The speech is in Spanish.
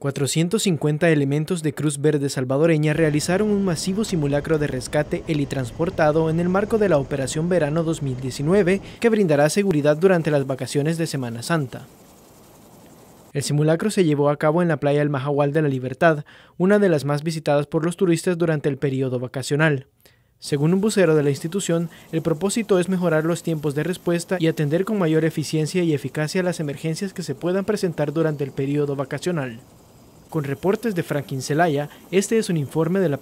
450 elementos de Cruz Verde salvadoreña realizaron un masivo simulacro de rescate helitransportado en el marco de la Operación Verano 2019 que brindará seguridad durante las vacaciones de Semana Santa. El simulacro se llevó a cabo en la playa El Mahahual de la Libertad, una de las más visitadas por los turistas durante el periodo vacacional. Según un bucero de la institución, el propósito es mejorar los tiempos de respuesta y atender con mayor eficiencia y eficacia las emergencias que se puedan presentar durante el periodo vacacional. Con reportes de Franklin Celaya, este es un informe de la